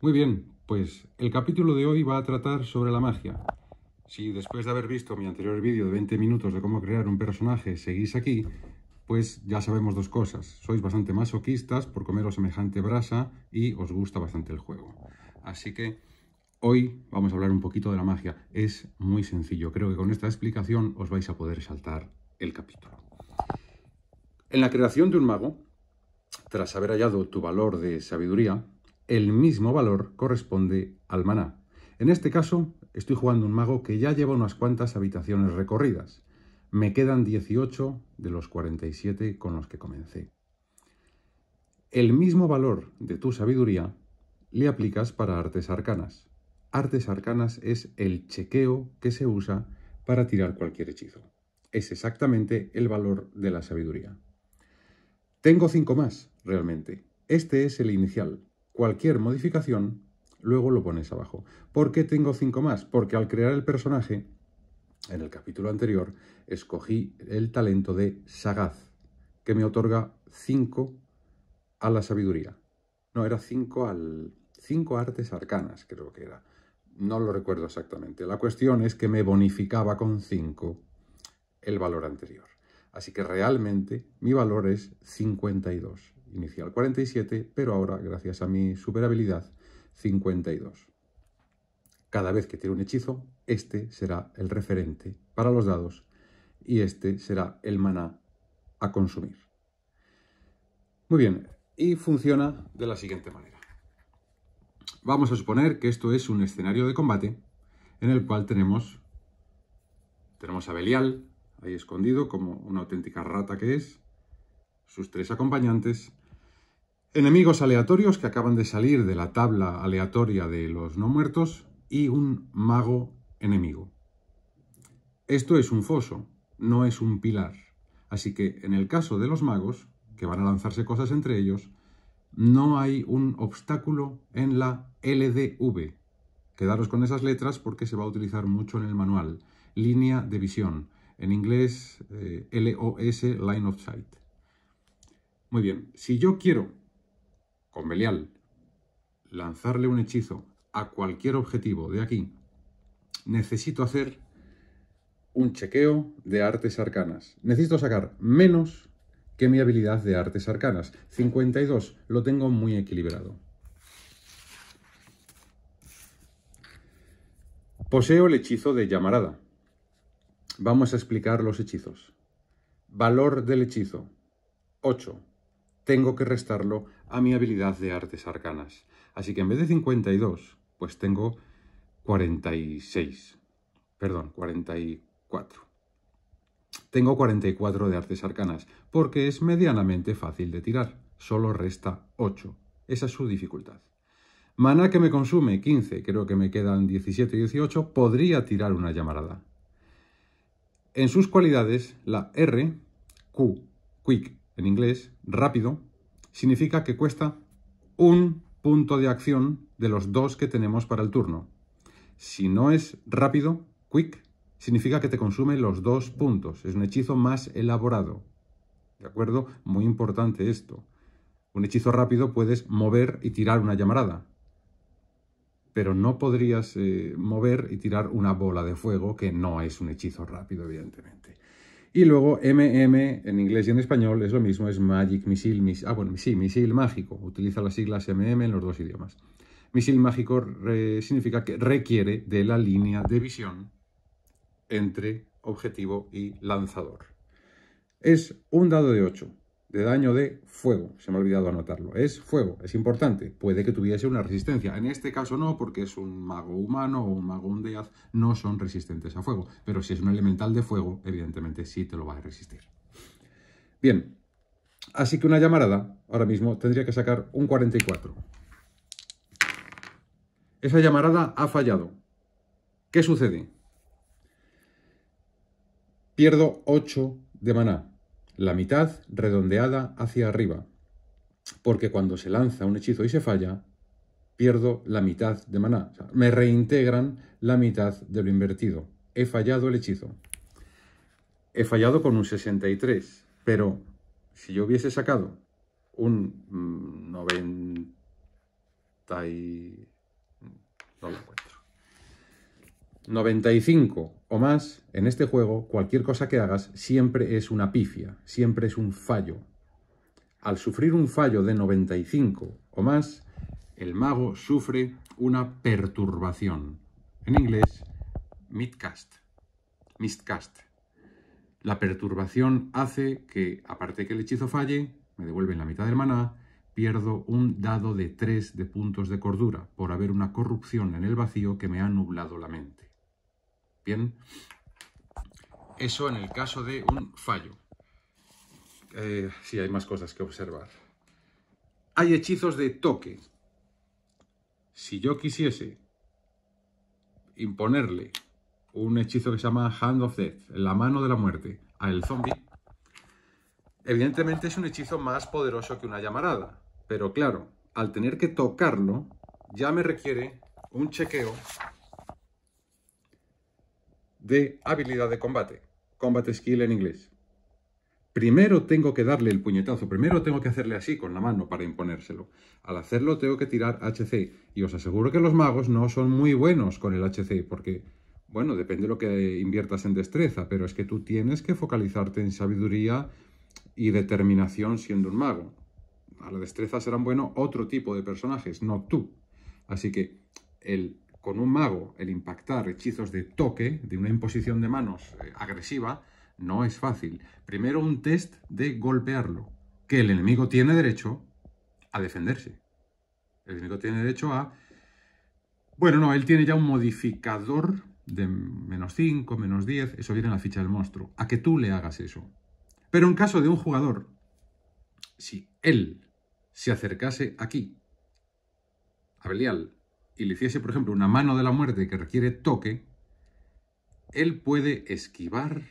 Muy bien, pues el capítulo de hoy va a tratar sobre la magia. Si después de haber visto mi anterior vídeo de 20 minutos de cómo crear un personaje seguís aquí, pues ya sabemos dos cosas. Sois bastante masoquistas por comeros semejante brasa y os gusta bastante el juego. Así que hoy vamos a hablar un poquito de la magia. Es muy sencillo. Creo que con esta explicación os vais a poder saltar el capítulo. En la creación de un mago, tras haber hallado tu valor de sabiduría, el mismo valor corresponde al maná. En este caso, estoy jugando un mago que ya lleva unas cuantas habitaciones recorridas. Me quedan 18 de los 47 con los que comencé. El mismo valor de tu sabiduría le aplicas para artes arcanas. Artes arcanas es el chequeo que se usa para tirar cualquier hechizo. Es exactamente el valor de la sabiduría. Tengo 5 más, realmente. Este es el inicial cualquier modificación, luego lo pones abajo. ¿Por qué tengo 5 más? Porque al crear el personaje, en el capítulo anterior, escogí el talento de Sagaz, que me otorga 5 a la sabiduría. No, era 5 al... 5 artes arcanas, creo que era. No lo recuerdo exactamente. La cuestión es que me bonificaba con 5 el valor anterior. Así que realmente mi valor es 52 inicial 47, pero ahora, gracias a mi superhabilidad, 52. Cada vez que tiene un hechizo, este será el referente para los dados y este será el maná a consumir. Muy bien, y funciona de la siguiente manera. Vamos a suponer que esto es un escenario de combate en el cual tenemos, tenemos a Belial ahí escondido como una auténtica rata que es, sus tres acompañantes enemigos aleatorios que acaban de salir de la tabla aleatoria de los no muertos y un mago enemigo. Esto es un foso, no es un pilar. Así que en el caso de los magos, que van a lanzarse cosas entre ellos, no hay un obstáculo en la LDV. Quedaros con esas letras porque se va a utilizar mucho en el manual. Línea de visión. En inglés, eh, LOS, Line of Sight. Muy bien, si yo quiero con Belial, lanzarle un hechizo a cualquier objetivo de aquí, necesito hacer un chequeo de artes arcanas. Necesito sacar menos que mi habilidad de artes arcanas. 52, lo tengo muy equilibrado. Poseo el hechizo de llamarada. Vamos a explicar los hechizos. Valor del hechizo, 8. Tengo que restarlo a mi habilidad de artes arcanas. Así que en vez de 52, pues tengo 46. Perdón, 44. Tengo 44 de artes arcanas, porque es medianamente fácil de tirar. Solo resta 8. Esa es su dificultad. Mana que me consume, 15. Creo que me quedan 17 y 18. Podría tirar una llamarada. En sus cualidades, la R, Q, quick en inglés, rápido, significa que cuesta un punto de acción de los dos que tenemos para el turno. Si no es rápido, quick, significa que te consume los dos puntos. Es un hechizo más elaborado. ¿De acuerdo? Muy importante esto. Un hechizo rápido puedes mover y tirar una llamarada. Pero no podrías eh, mover y tirar una bola de fuego, que no es un hechizo rápido, evidentemente. Y luego MM en inglés y en español es lo mismo, es Magic Missile, ah bueno, sí, misil mágico, utiliza las siglas MM en los dos idiomas. Misil mágico significa que requiere de la línea de visión entre objetivo y lanzador. Es un dado de 8 de daño de fuego. Se me ha olvidado anotarlo. Es fuego, es importante. Puede que tuviese una resistencia. En este caso no, porque es un mago humano o un mago haz. no son resistentes a fuego. Pero si es un elemental de fuego, evidentemente sí te lo va a resistir. Bien, así que una llamarada, ahora mismo tendría que sacar un 44. Esa llamarada ha fallado. ¿Qué sucede? Pierdo 8 de maná la mitad redondeada hacia arriba, porque cuando se lanza un hechizo y se falla, pierdo la mitad de maná. me reintegran la mitad de lo invertido. He fallado el hechizo. He fallado con un 63, pero si yo hubiese sacado un 90 mm, 95 o más, en este juego, cualquier cosa que hagas siempre es una pifia, siempre es un fallo. Al sufrir un fallo de 95 o más, el mago sufre una perturbación. En inglés, midcast, mistcast. La perturbación hace que, aparte que el hechizo falle, me devuelven la mitad del maná, pierdo un dado de 3 de puntos de cordura por haber una corrupción en el vacío que me ha nublado la mente eso en el caso de un fallo. Eh, si hay más cosas que observar. Hay hechizos de toque. Si yo quisiese imponerle un hechizo que se llama Hand of Death, la mano de la muerte, al zombie, evidentemente es un hechizo más poderoso que una llamarada. Pero claro, al tener que tocarlo, ya me requiere un chequeo de habilidad de combate, combat skill en inglés. Primero tengo que darle el puñetazo, primero tengo que hacerle así con la mano para imponérselo. Al hacerlo tengo que tirar HC y os aseguro que los magos no son muy buenos con el HC porque, bueno, depende de lo que inviertas en destreza, pero es que tú tienes que focalizarte en sabiduría y determinación siendo un mago. A la destreza serán buenos otro tipo de personajes, no tú. Así que el con un mago el impactar hechizos de toque, de una imposición de manos eh, agresiva, no es fácil. Primero un test de golpearlo, que el enemigo tiene derecho a defenderse. El enemigo tiene derecho a... Bueno, no, él tiene ya un modificador de menos 5, menos 10, eso viene en la ficha del monstruo, a que tú le hagas eso. Pero en caso de un jugador, si él se acercase aquí, a Belial, y le hiciese, por ejemplo, una mano de la muerte que requiere toque, él puede esquivar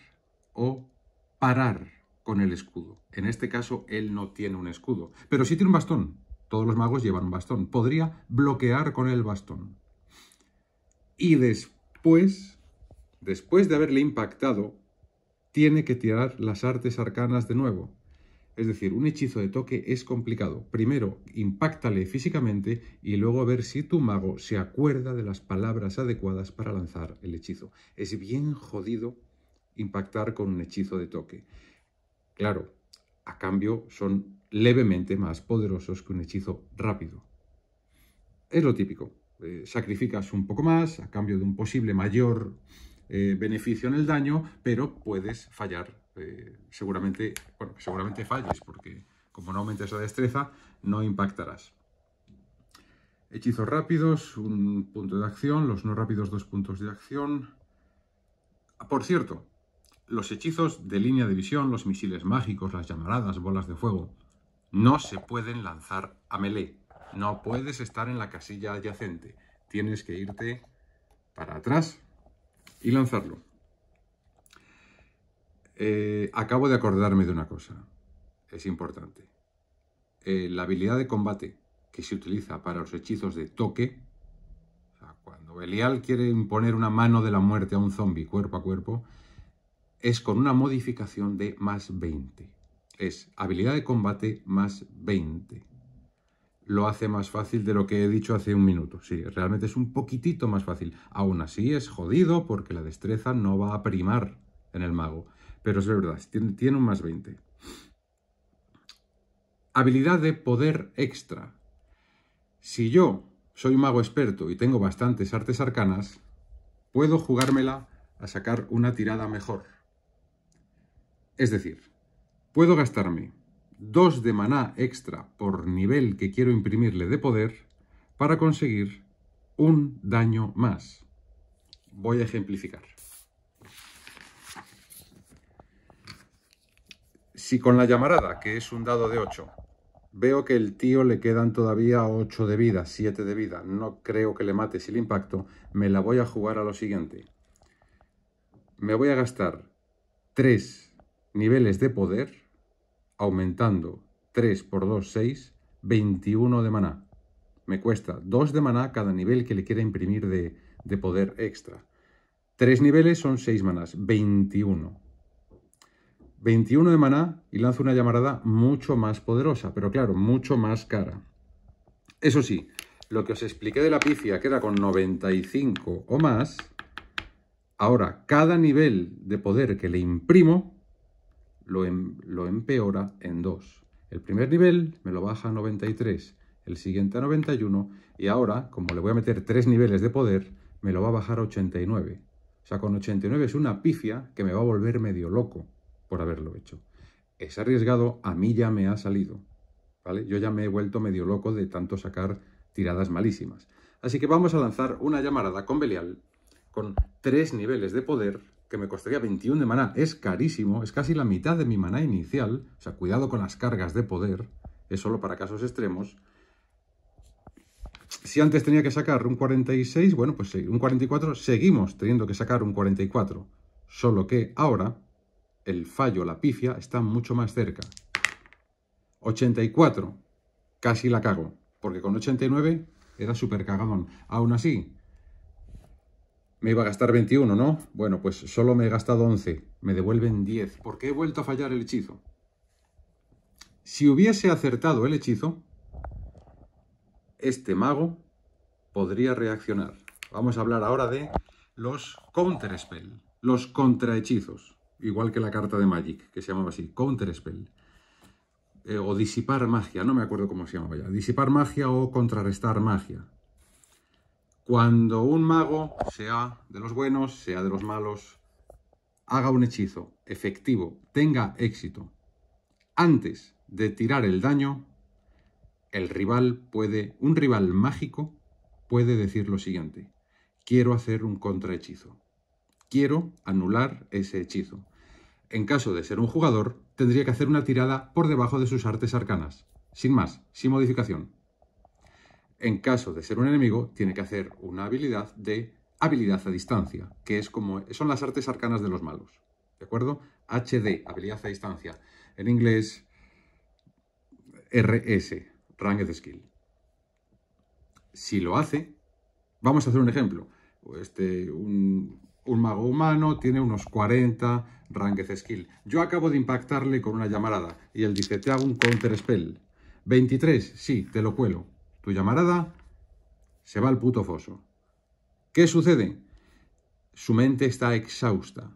o parar con el escudo. En este caso, él no tiene un escudo, pero sí tiene un bastón. Todos los magos llevan un bastón. Podría bloquear con el bastón. Y después, después de haberle impactado, tiene que tirar las artes arcanas de nuevo. Es decir, un hechizo de toque es complicado. Primero, impactale físicamente y luego ver si tu mago se acuerda de las palabras adecuadas para lanzar el hechizo. Es bien jodido impactar con un hechizo de toque. Claro, a cambio son levemente más poderosos que un hechizo rápido. Es lo típico. Eh, sacrificas un poco más a cambio de un posible mayor eh, beneficio en el daño, pero puedes fallar eh, seguramente, seguramente falles, porque como no aumentas la destreza, no impactarás. Hechizos rápidos, un punto de acción, los no rápidos, dos puntos de acción. Por cierto, los hechizos de línea de visión, los misiles mágicos, las llamaradas, bolas de fuego, no se pueden lanzar a melee. No puedes estar en la casilla adyacente. Tienes que irte para atrás y lanzarlo. Eh, acabo de acordarme de una cosa. Es importante. Eh, la habilidad de combate que se utiliza para los hechizos de toque. cuando Belial quiere imponer una mano de la muerte a un zombi cuerpo a cuerpo, es con una modificación de más 20. Es habilidad de combate más 20. Lo hace más fácil de lo que he dicho hace un minuto. Sí, realmente es un poquitito más fácil. Aún así es jodido porque la destreza no va a primar en el mago pero es verdad, tiene, un más 20. Habilidad de poder extra. Si yo soy un mago experto y tengo bastantes artes arcanas, puedo jugármela a sacar una tirada mejor. Es decir, puedo gastarme 2 de maná extra por nivel que quiero imprimirle de poder para conseguir un daño más. Voy a ejemplificar. Si con la llamarada, que es un dado de 8, veo que el tío le quedan todavía 8 de vida, 7 de vida, no creo que le mate si el impacto, me la voy a jugar a lo siguiente. Me voy a gastar 3 niveles de poder, aumentando 3 por 2, 6, 21 de maná. Me cuesta 2 de maná cada nivel que le quiera imprimir de, de poder extra. 3 niveles son 6 manás, 21. 21 de maná y lanzo una llamarada mucho más poderosa, pero claro, mucho más cara. Eso sí, lo que os expliqué de la pifia, que era con 95 o más, ahora cada nivel de poder que le imprimo lo, em, empeora en 2. El primer nivel me lo baja a 93, el siguiente a 91 y ahora, como le voy a meter tres niveles de poder, me lo va a bajar a 89. O sea, con 89 es una pifia que me va a volver medio loco por haberlo hecho. Es arriesgado, a mí ya me ha salido. ¿vale? Yo ya me he vuelto medio loco de tanto sacar tiradas malísimas. Así que vamos a lanzar una llamarada con Belial, con tres niveles de poder, que me costaría 21 de maná. Es carísimo, es casi la mitad de mi maná inicial. O sea, cuidado con las cargas de poder. Es solo para casos extremos. Si antes tenía que sacar un 46, bueno, pues un 44, seguimos teniendo que sacar un 44. Solo que ahora el fallo, la pifia, está mucho más cerca. 84. Casi la cago, porque con 89 era súper cagadón. Aún así, me iba a gastar 21, ¿no? Bueno, pues solo me he gastado 11. Me devuelven 10, ¿Por qué he vuelto a fallar el hechizo. Si hubiese acertado el hechizo, este mago podría reaccionar. Vamos a hablar ahora de los spell, los contrahechizos igual que la carta de Magic, que se llamaba así, Counter Spell. Eh, o disipar magia, no me acuerdo cómo se llamaba ya. Disipar magia o contrarrestar magia. Cuando un mago, sea de los buenos, sea de los malos, haga un hechizo efectivo, tenga éxito, antes de tirar el daño, el rival puede, un rival mágico puede decir lo siguiente, quiero hacer un contrahechizo. Quiero anular ese hechizo. En caso de ser un jugador, tendría que hacer una tirada por debajo de sus artes arcanas. Sin más, sin modificación. En caso de ser un enemigo, tiene que hacer una habilidad de habilidad a distancia, que es como son las artes arcanas de los malos. ¿De acuerdo? HD, habilidad a distancia. En inglés, RS, Ranked Skill. Si lo hace, vamos a hacer un ejemplo. Este, un, un mago humano tiene unos 40 Ranked skill. Yo acabo de impactarle con una llamarada y él dice, te hago un counter spell. 23, sí, te lo cuelo. Tu llamarada se va al puto foso. ¿Qué sucede? Su mente está exhausta.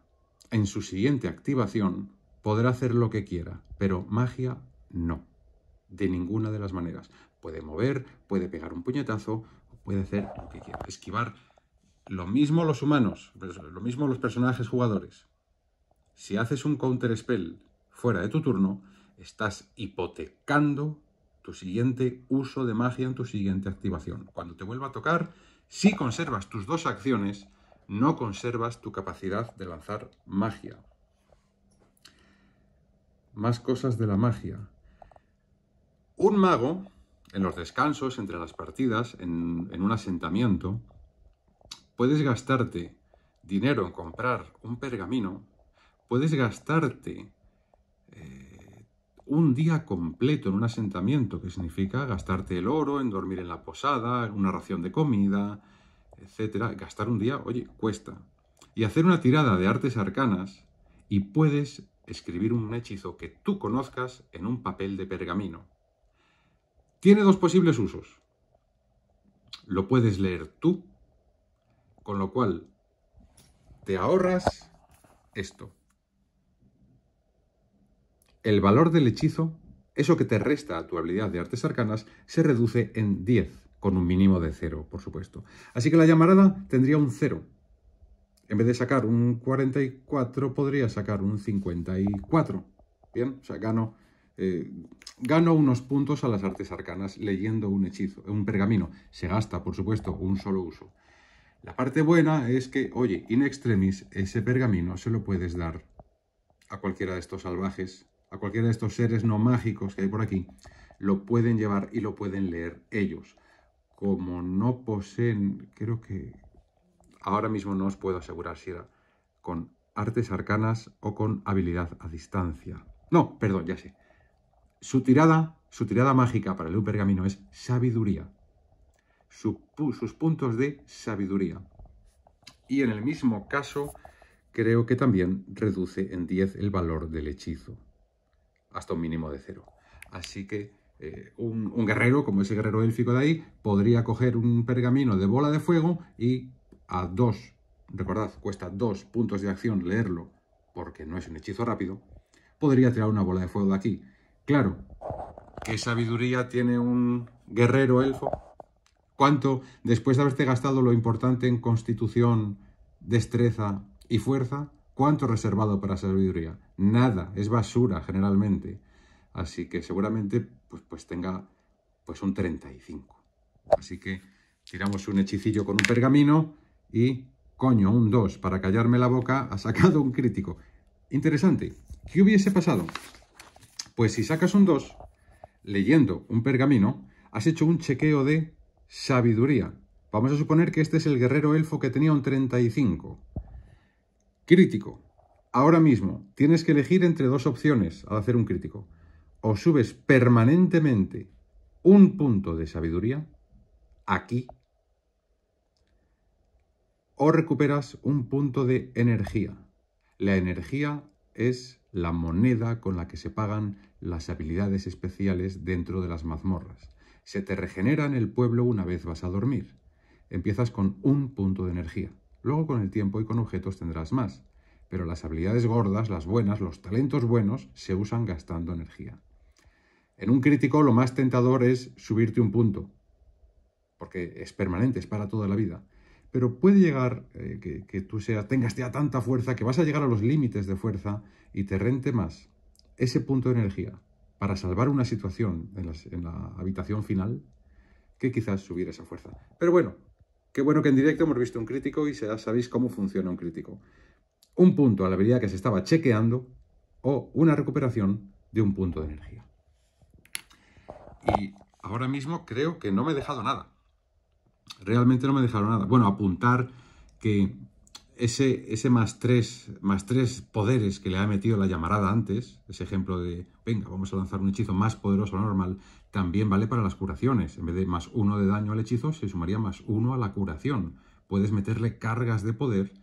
En su siguiente activación podrá hacer lo que quiera, pero magia no. De ninguna de las maneras. Puede mover, puede pegar un puñetazo, puede hacer lo que quiera. Esquivar lo mismo los humanos, pues, lo mismo los personajes jugadores. Si haces un counter spell fuera de tu turno, estás hipotecando tu siguiente uso de magia en tu siguiente activación. Cuando te vuelva a tocar, si conservas tus dos acciones, no conservas tu capacidad de lanzar magia. Más cosas de la magia. Un mago, en los descansos, entre las partidas, en, un asentamiento, puedes gastarte dinero en comprar un pergamino, puedes gastarte eh, un día completo en un asentamiento, que significa gastarte el oro, en dormir en la posada, una ración de comida, etc. Gastar un día, oye, cuesta. Y hacer una tirada de artes arcanas y puedes escribir un hechizo que tú conozcas en un papel de pergamino. Tiene dos posibles usos. Lo puedes leer tú con lo cual, te ahorras esto. El valor del hechizo, eso que te resta a tu habilidad de artes arcanas, se reduce en 10, con un mínimo de 0, por supuesto. Así que la llamarada tendría un 0. En vez de sacar un 44, podría sacar un 54. Bien, o sea, gano, eh, gano unos puntos a las artes arcanas leyendo un hechizo, un pergamino. Se gasta, por supuesto, un solo uso. La parte buena es que, oye, in extremis, ese pergamino se lo puedes dar a cualquiera de estos salvajes, a cualquiera de estos seres no mágicos que hay por aquí. Lo pueden llevar y lo pueden leer ellos. Como no poseen, creo que ahora mismo no os puedo asegurar si era con artes arcanas o con habilidad a distancia. No, perdón, ya sé. Su tirada, su tirada mágica para el pergamino es sabiduría sus puntos de sabiduría. Y en el mismo caso, creo que también reduce en 10 el valor del hechizo, hasta un mínimo de 0. Así que eh, un, guerrero, como ese guerrero élfico de ahí, podría coger un pergamino de bola de fuego y a 2, recordad, cuesta 2 puntos de acción leerlo, porque no es un hechizo rápido, podría tirar una bola de fuego de aquí. Claro, ¿qué sabiduría tiene un guerrero elfo? cuánto, después de haberte gastado lo importante en constitución, destreza y fuerza, cuánto reservado para sabiduría. Nada, es basura generalmente. Así que seguramente pues, pues tenga pues un 35. Así que tiramos un hechicillo con un pergamino y, coño, un 2. Para callarme la boca ha sacado un crítico. Interesante. ¿Qué hubiese pasado? Pues si sacas un 2, leyendo un pergamino, has hecho un chequeo de Sabiduría. Vamos a suponer que este es el guerrero elfo que tenía un 35. Crítico. Ahora mismo tienes que elegir entre dos opciones al hacer un crítico. O subes permanentemente un punto de sabiduría aquí o recuperas un punto de energía. La energía es la moneda con la que se pagan las habilidades especiales dentro de las mazmorras. Se te regenera en el pueblo una vez vas a dormir. Empiezas con un punto de energía. Luego con el tiempo y con objetos tendrás más. Pero las habilidades gordas, las buenas, los talentos buenos, se usan gastando energía. En un crítico lo más tentador es subirte un punto, porque es permanente, es para toda la vida. Pero puede llegar eh, que, que, tú seas, tengas ya tanta fuerza que vas a llegar a los límites de fuerza y te rente más ese punto de energía para salvar una situación en la, habitación final que quizás subir esa fuerza. Pero bueno, qué bueno que en directo hemos visto un crítico y ya sabéis cómo funciona un crítico. Un punto a la habilidad que se estaba chequeando o una recuperación de un punto de energía. Y ahora mismo creo que no me he dejado nada. Realmente no me he dejado nada. Bueno, apuntar que ese, más, tres, más poderes que le ha metido la llamarada antes, ese ejemplo de, venga, vamos a lanzar un hechizo más poderoso normal, también vale para las curaciones. En vez de más uno de daño al hechizo, se sumaría más uno a la curación. Puedes meterle cargas de poder,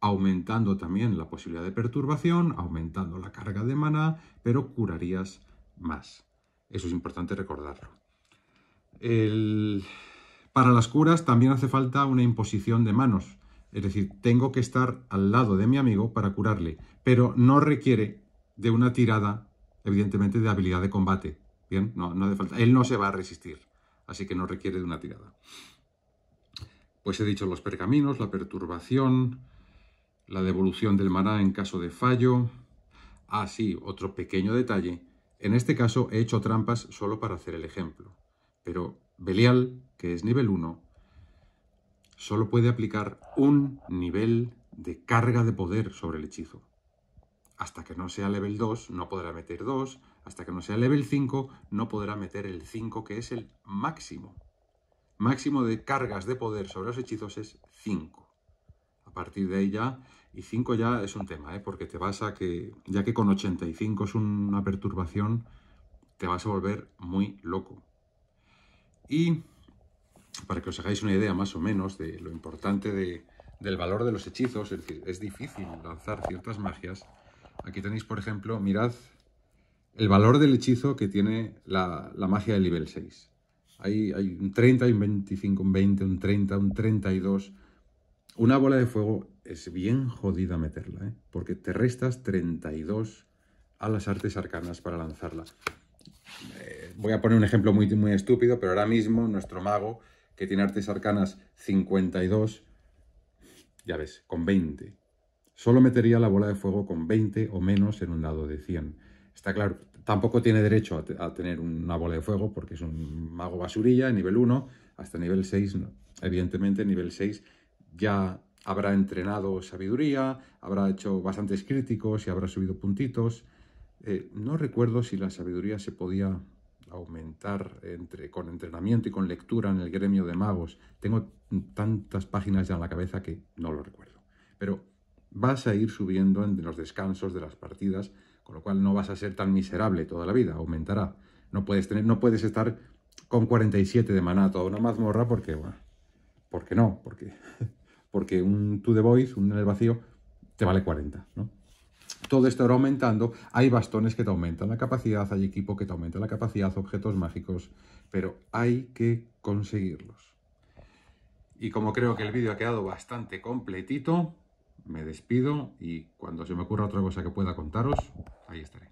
aumentando también la posibilidad de perturbación, aumentando la carga de mana, pero curarías más. Eso es importante recordarlo. Para las curas también hace falta una imposición de manos. Es decir, tengo que estar al lado de mi amigo para curarle, pero no requiere de una tirada, evidentemente, de habilidad de combate. Bien, no, hace falta. Él no se va a resistir, así que no requiere de una tirada. Pues he dicho los pergaminos, la perturbación, la devolución del maná en caso de fallo. Ah, sí, otro pequeño detalle. En este caso he hecho trampas solo para hacer el ejemplo. Pero Belial, que es nivel 1, solo puede aplicar un nivel de carga de poder sobre el hechizo. Hasta que no sea level 2 no podrá meter 2, hasta que no sea level 5 no podrá meter el 5 que es el máximo. Máximo de cargas de poder sobre los hechizos es 5. A partir de ahí ya, y 5 ya es un tema, ¿eh? porque te vas a que, ya que con 85 es una perturbación, te vas a volver muy loco. Y para que os hagáis una idea más o menos de lo importante del valor de los hechizos, es decir, es difícil lanzar ciertas magias. Aquí tenéis, por ejemplo, mirad el valor del hechizo que tiene la, magia del nivel 6. Hay, hay, un 30, un 25, un 20, un 30, un 32. Una bola de fuego es bien jodida meterla, ¿eh? porque te restas 32 a las artes arcanas para lanzarla. Eh, voy a poner un ejemplo muy, muy estúpido, pero ahora mismo nuestro mago que tiene artes arcanas 52, ya ves, con 20. Solo metería la bola de fuego con 20 o menos en un dado de 100. Está claro, tampoco tiene derecho a, tener una bola de fuego porque es un mago basurilla, en nivel 1, hasta nivel 6, evidentemente nivel 6 ya habrá entrenado sabiduría, habrá hecho bastantes críticos y habrá subido puntitos. Eh, no recuerdo si la sabiduría se podía aumentar entre, con entrenamiento y con lectura en el gremio de magos. Tengo tantas páginas ya en la cabeza que no lo recuerdo. Pero vas a ir subiendo en los descansos de las partidas, con lo cual no vas a ser tan miserable toda la vida, aumentará. No puedes, tener, no puedes estar con 47 de maná toda una mazmorra porque, bueno, porque no, porque, porque un To The Voice, un en el vacío, te vale 40, ¿no? todo esto aumentando, hay bastones que te aumentan la capacidad, hay equipo que te aumenta la capacidad, objetos mágicos, pero hay que conseguirlos. Y como creo que el vídeo ha quedado bastante completito, me despido y cuando se me ocurra otra cosa que pueda contaros, ahí estaré.